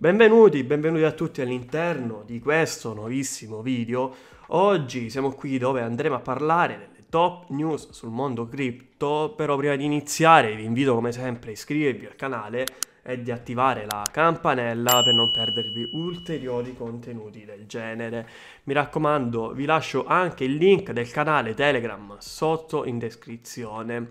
Benvenuti, benvenuti a tutti all'interno di questo nuovissimo video. Oggi siamo qui dove andremo a parlare delle top news sul mondo cripto, però prima di iniziare vi invito come sempre a iscrivervi al canale e di attivare la campanella per non perdervi ulteriori contenuti del genere. Mi raccomando, vi lascio anche il link del canale Telegram sotto in descrizione.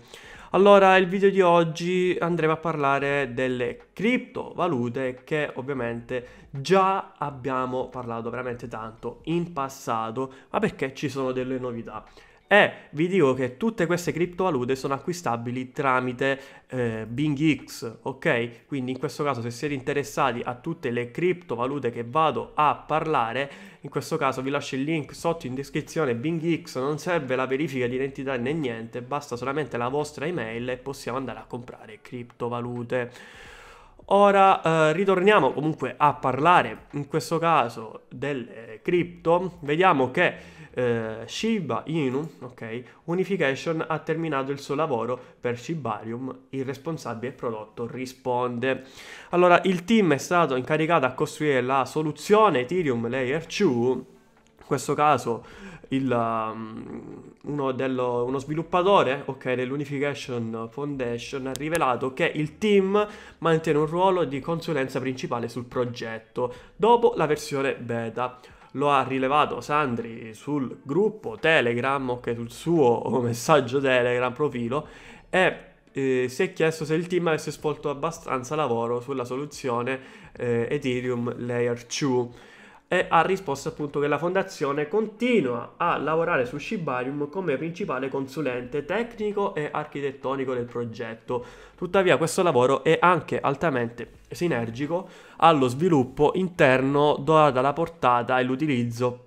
Allora, il video di oggi andremo a parlare delle criptovalute che ovviamente già abbiamo parlato veramente tanto in passato, ma perché ci sono delle novità. E eh, vi dico che tutte queste criptovalute sono acquistabili tramite eh, Bing X, ok? Quindi in questo caso se siete interessati a tutte le criptovalute che vado a parlare, in questo caso vi lascio il link sotto in descrizione Bing X, non serve la verifica di identità né niente, basta solamente la vostra email e possiamo andare a comprare criptovalute. Ora eh, ritorniamo comunque a parlare in questo caso delle cripto, vediamo che eh, Shiba Inu, okay, Unification ha terminato il suo lavoro per Shibarium, il responsabile prodotto risponde. Allora, il team è stato incaricato a costruire la soluzione Ethereum Layer 2 in questo caso il, um, uno, dello, uno, sviluppatore okay, dell'Unification Foundation ha rivelato che il team mantiene un ruolo di consulenza principale sul progetto dopo la versione beta lo ha rilevato Sandri sul gruppo Telegram, ok, sul suo messaggio Telegram profilo e eh, si è chiesto se il team avesse svolto abbastanza lavoro sulla soluzione eh, Ethereum Layer 2 e ha risposto appunto che la fondazione continua a lavorare su Shibarium come principale consulente tecnico e architettonico del progetto. Tuttavia questo lavoro è anche altamente sinergico allo sviluppo interno data la portata e l'utilizzo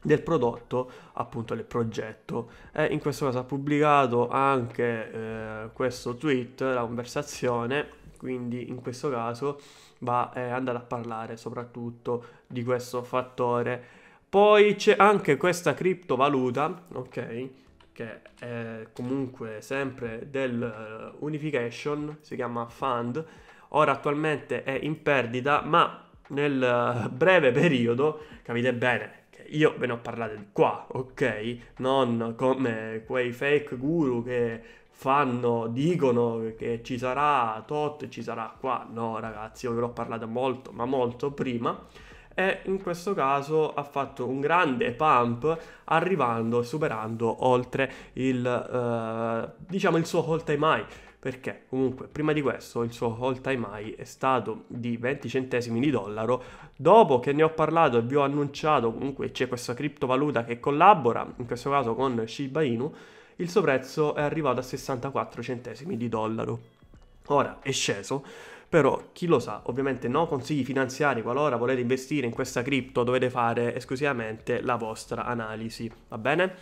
del prodotto appunto del progetto e in questo caso ha pubblicato anche eh, questo tweet la conversazione quindi in questo caso va eh, andare a parlare soprattutto di questo fattore. Poi c'è anche questa criptovaluta, ok? Che è comunque sempre del uh, Unification, si chiama Fund. Ora attualmente è in perdita, ma nel uh, breve periodo, capite bene, io ve ne ho parlato di qua, ok? Non come quei fake guru che fanno, dicono che ci sarà tot, ci sarà qua. No, ragazzi, io ve l'ho parlato molto, ma molto prima e in questo caso ha fatto un grande pump arrivando, superando oltre il, eh, diciamo il suo all time high perché comunque prima di questo il suo all time high è stato di 20 centesimi di dollaro dopo che ne ho parlato e vi ho annunciato comunque c'è questa criptovaluta che collabora in questo caso con Shiba Inu il suo prezzo è arrivato a 64 centesimi di dollaro ora è sceso però chi lo sa, ovviamente no consigli finanziari qualora volete investire in questa cripto dovete fare esclusivamente la vostra analisi, va bene?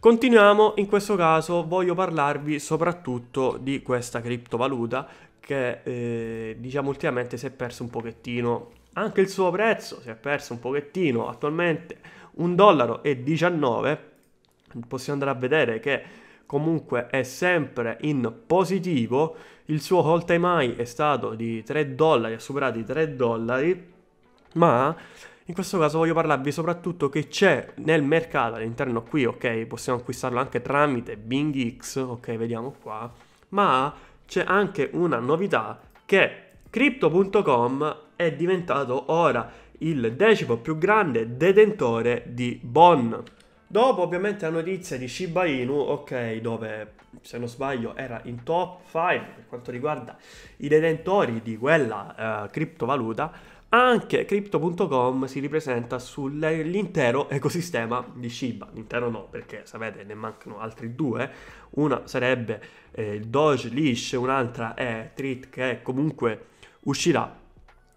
Continuiamo, in questo caso voglio parlarvi soprattutto di questa criptovaluta che eh, diciamo ultimamente si è perso un pochettino, anche il suo prezzo si è perso un pochettino, attualmente 1 dollaro e 19, possiamo andare a vedere che comunque è sempre in positivo, il suo all time high è stato di 3 dollari, ha superato i 3 dollari, ma in questo caso voglio parlarvi soprattutto che c'è nel mercato all'interno qui, ok, possiamo acquistarlo anche tramite Bing X, ok, vediamo qua, ma c'è anche una novità che Crypto.com è diventato ora il decimo più grande detentore di BON. Dopo ovviamente la notizia di Shiba Inu, ok, dove se non sbaglio era in top 5 per quanto riguarda i detentori di quella eh, criptovaluta, anche Crypto.com si ripresenta sull'intero ecosistema di Shiba. L'intero no, perché sapete ne mancano altri due. Una sarebbe eh, il Doge Leash, un'altra è Trit che comunque uscirà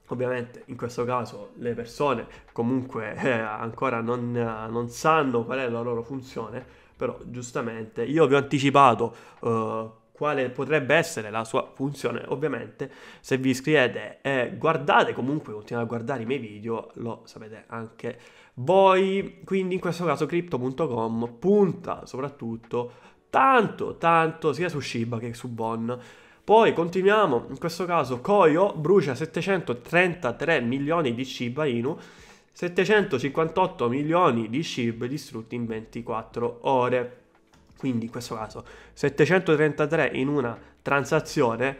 Ovviamente in questo caso le persone comunque eh, ancora non, non, sanno qual è la loro funzione, però giustamente io vi ho anticipato eh, quale potrebbe essere la sua funzione. Ovviamente se vi iscrivete e guardate comunque, continuate a guardare i miei video, lo sapete anche voi. Quindi in questo caso crypto.com punta soprattutto tanto tanto sia su Shiba che su Bonn poi continuiamo, in questo caso Koyo brucia 733 milioni di Shiba Inu, 758 milioni di SHIB distrutti in 24 ore. Quindi in questo caso 733 in una transazione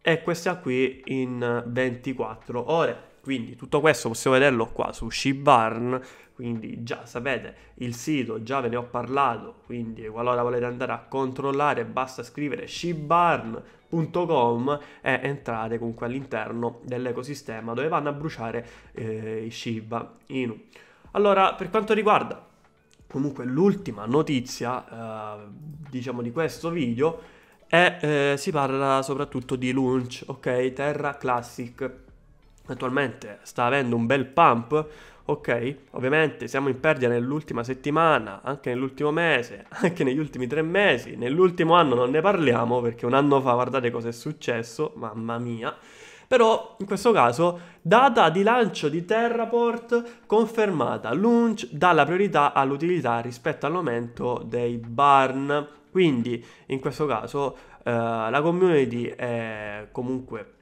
e questa qui in 24 ore. Quindi tutto questo possiamo vederlo qua su Shibarn, quindi già sapete il sito, già ve ne ho parlato, quindi qualora volete andare a controllare basta scrivere shibarn.com e entrate comunque all'interno dell'ecosistema dove vanno a bruciare eh, i Shiba Inu. Allora, per quanto riguarda comunque l'ultima notizia, eh, diciamo di questo video, è, eh, si parla soprattutto di launch, ok? Terra Classic attualmente sta avendo un bel pump. Ok, ovviamente siamo in perdita nell'ultima settimana, anche nell'ultimo mese, anche negli ultimi tre mesi, nell'ultimo anno non ne parliamo perché un anno fa guardate cosa è successo, mamma mia. Però in questo caso data di lancio di Terraport confermata, launch dà la priorità all'utilità rispetto all'aumento dei barn. Quindi in questo caso eh, la community è comunque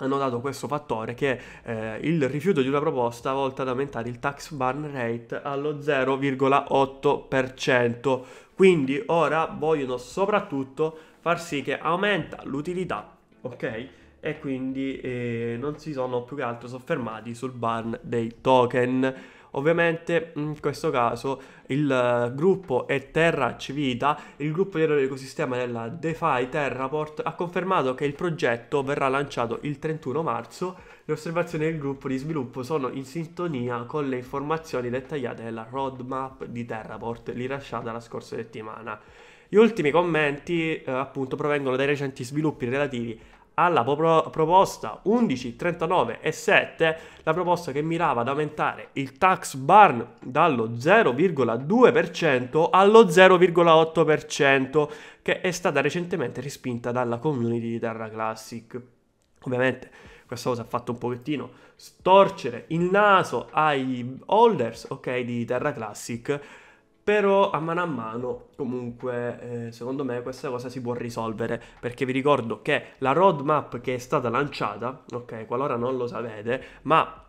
hanno dato questo fattore che eh, il rifiuto di una proposta volta ad aumentare il tax burn rate allo 0,8%. Quindi ora vogliono soprattutto far sì che aumenta l'utilità, ok? E quindi eh, non si sono più che altro soffermati sul burn dei token. Ovviamente in questo caso il eh, gruppo è Terra Civita, il gruppo di ecosistema della DeFi Terraport ha confermato che il progetto verrà lanciato il 31 marzo. Le osservazioni del gruppo di sviluppo sono in sintonia con le informazioni dettagliate della roadmap di Terraport rilasciata la scorsa settimana. Gli ultimi commenti eh, appunto provengono dai recenti sviluppi relativi alla pro- proposta 7, la proposta che mirava ad aumentare il tax burn dallo 0,2% allo 0,8%, che è stata recentemente rispinta dalla community di Terra Classic. Ovviamente questa cosa ha fatto un pochettino storcere il naso ai holders, ok, di Terra Classic, però a mano a mano, comunque, eh, secondo me questa cosa si può risolvere. Perché vi ricordo che la roadmap che è stata lanciata, ok, qualora non lo sapete, ma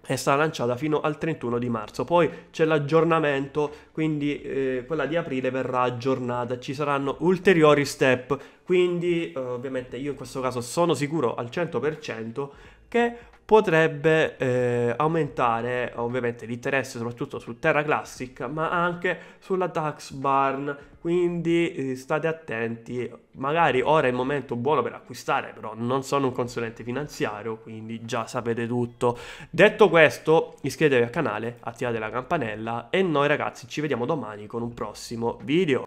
è stata lanciata fino al 31 di marzo. Poi c'è l'aggiornamento, quindi eh, quella di aprile verrà aggiornata, ci saranno ulteriori step, quindi eh, ovviamente io in questo caso sono sicuro al 100% che potrebbe eh, aumentare ovviamente l'interesse soprattutto su Terra Classic ma anche sulla Tax Barn quindi eh, state attenti magari ora è il momento buono per acquistare però non sono un consulente finanziario quindi già sapete tutto detto questo iscrivetevi al canale attivate la campanella e noi ragazzi ci vediamo domani con un prossimo video